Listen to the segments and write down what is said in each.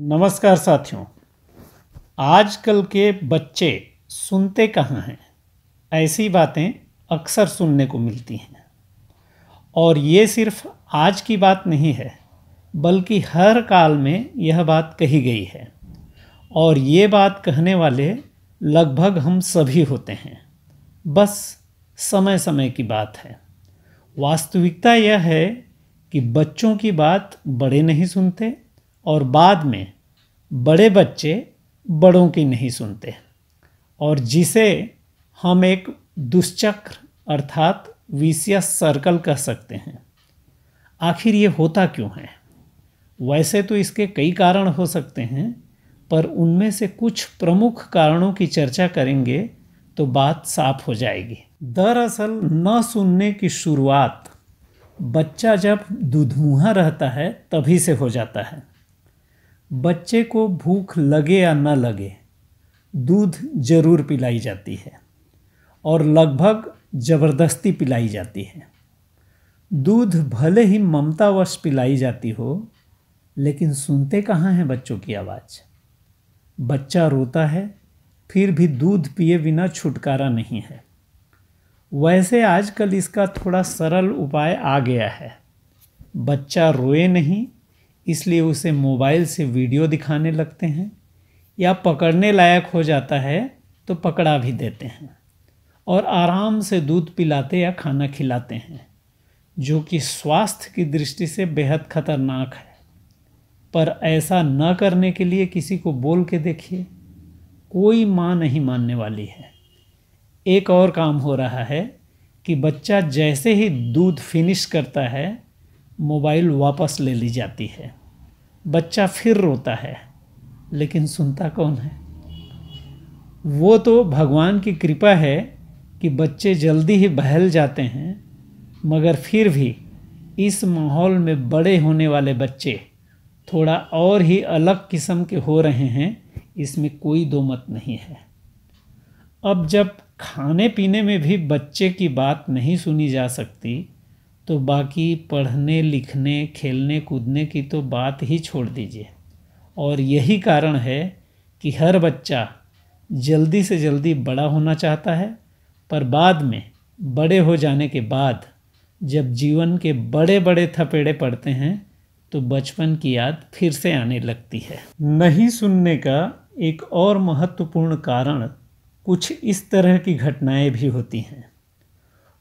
नमस्कार साथियों आजकल के बच्चे सुनते कहाँ हैं ऐसी बातें अक्सर सुनने को मिलती हैं और ये सिर्फ आज की बात नहीं है बल्कि हर काल में यह बात कही गई है और ये बात कहने वाले लगभग हम सभी होते हैं बस समय समय की बात है वास्तविकता यह है कि बच्चों की बात बड़े नहीं सुनते और बाद में बड़े बच्चे बड़ों की नहीं सुनते और जिसे हम एक दुष्चक्र अर्थात विशिया सर्कल कह सकते हैं आखिर ये होता क्यों है वैसे तो इसके कई कारण हो सकते हैं पर उनमें से कुछ प्रमुख कारणों की चर्चा करेंगे तो बात साफ हो जाएगी दरअसल न सुनने की शुरुआत बच्चा जब दुधमुहा रहता है तभी से हो जाता है बच्चे को भूख लगे या न लगे दूध जरूर पिलाई जाती है और लगभग ज़बरदस्ती पिलाई जाती है दूध भले ही ममतावश पिलाई जाती हो लेकिन सुनते कहाँ हैं बच्चों की आवाज़ बच्चा रोता है फिर भी दूध पिए बिना छुटकारा नहीं है वैसे आजकल इसका थोड़ा सरल उपाय आ गया है बच्चा रोए नहीं इसलिए उसे मोबाइल से वीडियो दिखाने लगते हैं या पकड़ने लायक हो जाता है तो पकड़ा भी देते हैं और आराम से दूध पिलाते या खाना खिलाते हैं जो कि स्वास्थ्य की दृष्टि से बेहद खतरनाक है पर ऐसा न करने के लिए किसी को बोल के देखिए कोई माँ नहीं मानने वाली है एक और काम हो रहा है कि बच्चा जैसे ही दूध फिनिश करता है मोबाइल वापस ले ली जाती है बच्चा फिर रोता है लेकिन सुनता कौन है वो तो भगवान की कृपा है कि बच्चे जल्दी ही बहल जाते हैं मगर फिर भी इस माहौल में बड़े होने वाले बच्चे थोड़ा और ही अलग किस्म के हो रहे हैं इसमें कोई दो मत नहीं है अब जब खाने पीने में भी बच्चे की बात नहीं सुनी जा सकती तो बाकी पढ़ने लिखने खेलने कूदने की तो बात ही छोड़ दीजिए और यही कारण है कि हर बच्चा जल्दी से जल्दी बड़ा होना चाहता है पर बाद में बड़े हो जाने के बाद जब जीवन के बड़े बड़े थपेड़े पड़ते हैं तो बचपन की याद फिर से आने लगती है नहीं सुनने का एक और महत्वपूर्ण कारण कुछ इस तरह की घटनाएं भी होती हैं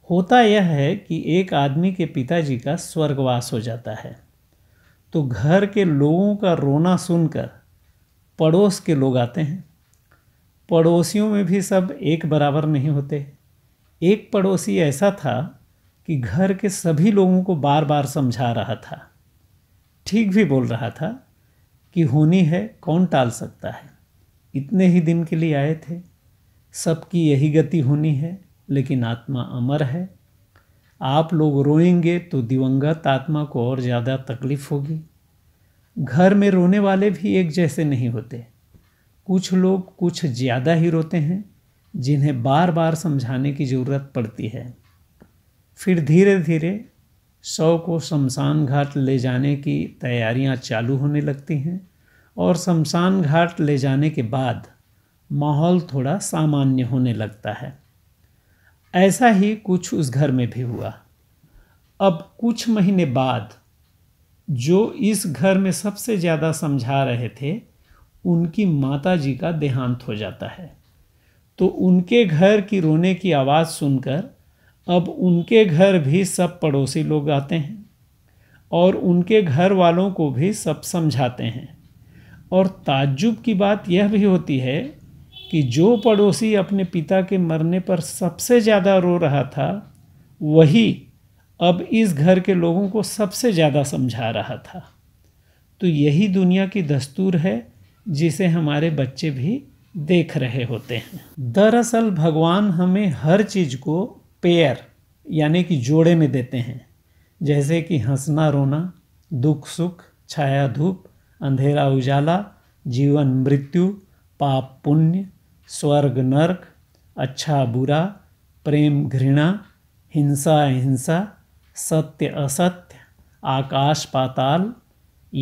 होता यह है कि एक आदमी के पिताजी का स्वर्गवास हो जाता है तो घर के लोगों का रोना सुनकर पड़ोस के लोग आते हैं पड़ोसियों में भी सब एक बराबर नहीं होते एक पड़ोसी ऐसा था कि घर के सभी लोगों को बार बार समझा रहा था ठीक भी बोल रहा था कि होनी है कौन टाल सकता है इतने ही दिन के लिए आए थे सबकी यही गति होनी है लेकिन आत्मा अमर है आप लोग रोएंगे तो दिवंगत आत्मा को और ज़्यादा तकलीफ होगी घर में रोने वाले भी एक जैसे नहीं होते कुछ लोग कुछ ज़्यादा ही रोते हैं जिन्हें बार बार समझाने की ज़रूरत पड़ती है फिर धीरे धीरे शव को शमशान घाट ले जाने की तैयारियां चालू होने लगती हैं और शमशान घाट ले जाने के बाद माहौल थोड़ा सामान्य होने लगता है ऐसा ही कुछ उस घर में भी हुआ अब कुछ महीने बाद जो इस घर में सबसे ज़्यादा समझा रहे थे उनकी माता जी का देहांत हो जाता है तो उनके घर की रोने की आवाज़ सुनकर अब उनके घर भी सब पड़ोसी लोग आते हैं और उनके घर वालों को भी सब समझाते हैं और ताज्जुब की बात यह भी होती है कि जो पड़ोसी अपने पिता के मरने पर सबसे ज़्यादा रो रहा था वही अब इस घर के लोगों को सबसे ज़्यादा समझा रहा था तो यही दुनिया की दस्तूर है जिसे हमारे बच्चे भी देख रहे होते हैं दरअसल भगवान हमें हर चीज़ को पेयर यानी कि जोड़े में देते हैं जैसे कि हंसना रोना दुख सुख छाया धूप अंधेरा उजाला जीवन मृत्यु पाप पुण्य स्वर्ग नर्क अच्छा बुरा प्रेम घृणा हिंसा अहिंसा सत्य असत्य आकाश पाताल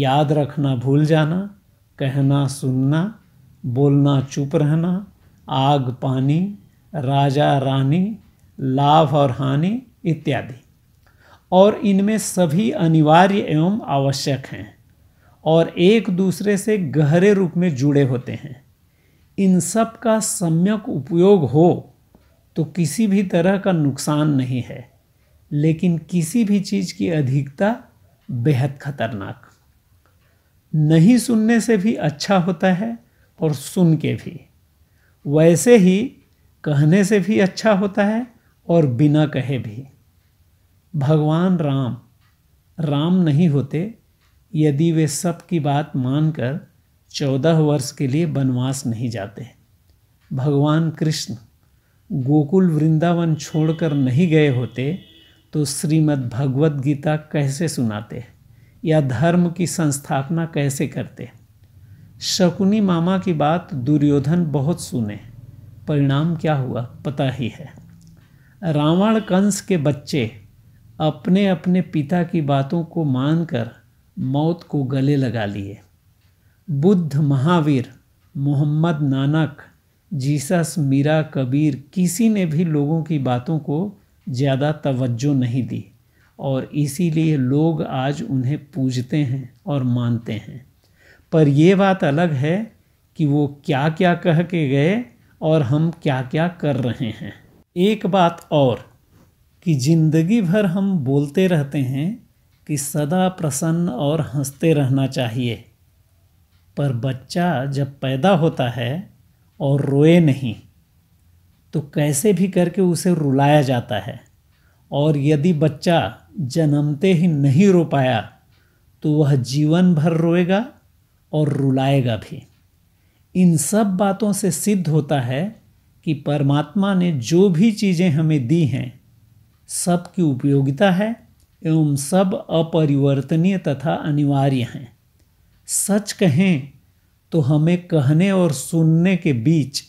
याद रखना भूल जाना कहना सुनना बोलना चुप रहना आग पानी राजा रानी लाभ और हानि इत्यादि और इनमें सभी अनिवार्य एवं आवश्यक हैं और एक दूसरे से गहरे रूप में जुड़े होते हैं इन सब का सम्यक उपयोग हो तो किसी भी तरह का नुकसान नहीं है लेकिन किसी भी चीज़ की अधिकता बेहद खतरनाक नहीं सुनने से भी अच्छा होता है और सुन के भी वैसे ही कहने से भी अच्छा होता है और बिना कहे भी भगवान राम राम नहीं होते यदि वे सब की बात मानकर चौदह वर्ष के लिए वनवास नहीं जाते भगवान कृष्ण गोकुल वृंदावन छोड़कर नहीं गए होते तो श्रीमद् भगवद गीता कैसे सुनाते या धर्म की संस्थापना कैसे करते शकुनी मामा की बात दुर्योधन बहुत सुने परिणाम क्या हुआ पता ही है रावण कंस के बच्चे अपने अपने पिता की बातों को मानकर मौत को गले लगा लिए बुद्ध महावीर मोहम्मद नानक जीसस मीरा कबीर किसी ने भी लोगों की बातों को ज़्यादा तवज्जो नहीं दी और इसीलिए लोग आज उन्हें पूजते हैं और मानते हैं पर ये बात अलग है कि वो क्या क्या कह के गए और हम क्या क्या कर रहे हैं एक बात और कि जिंदगी भर हम बोलते रहते हैं कि सदा प्रसन्न और हंसते रहना चाहिए पर बच्चा जब पैदा होता है और रोए नहीं तो कैसे भी करके उसे रुलाया जाता है और यदि बच्चा जन्मते ही नहीं रो पाया तो वह जीवन भर रोएगा और रुलाएगा भी इन सब बातों से सिद्ध होता है कि परमात्मा ने जो भी चीज़ें हमें दी हैं सब की उपयोगिता है एवं सब अपरिवर्तनीय तथा अनिवार्य हैं सच कहें तो हमें कहने और सुनने के बीच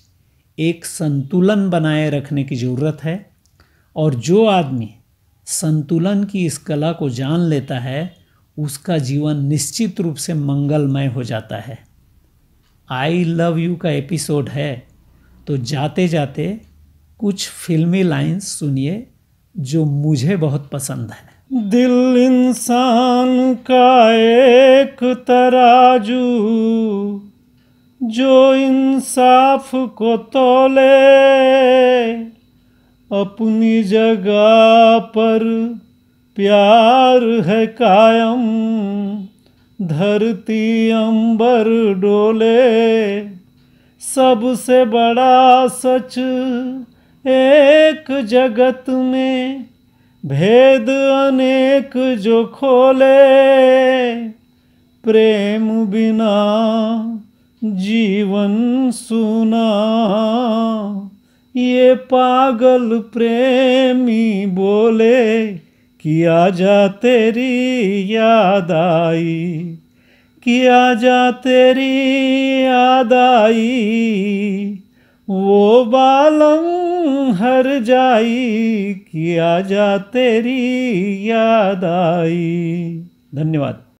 एक संतुलन बनाए रखने की ज़रूरत है और जो आदमी संतुलन की इस कला को जान लेता है उसका जीवन निश्चित रूप से मंगलमय हो जाता है आई लव यू का एपिसोड है तो जाते जाते कुछ फिल्मी लाइंस सुनिए जो मुझे बहुत पसंद है दिल इंसान का एक तराजू जो इंसाफ को तोले अपनी जगह पर प्यार है कायम धरती अंबर डोले सबसे बड़ा सच एक जगत में भेद अनेक जो खोले प्रेम बिना जीवन सुना ये पागल प्रेमी बोले कि जा तेरी याद आई कि जा तेरी याद आई वो बालम हर जाई किया जा तेरी याद आई धन्यवाद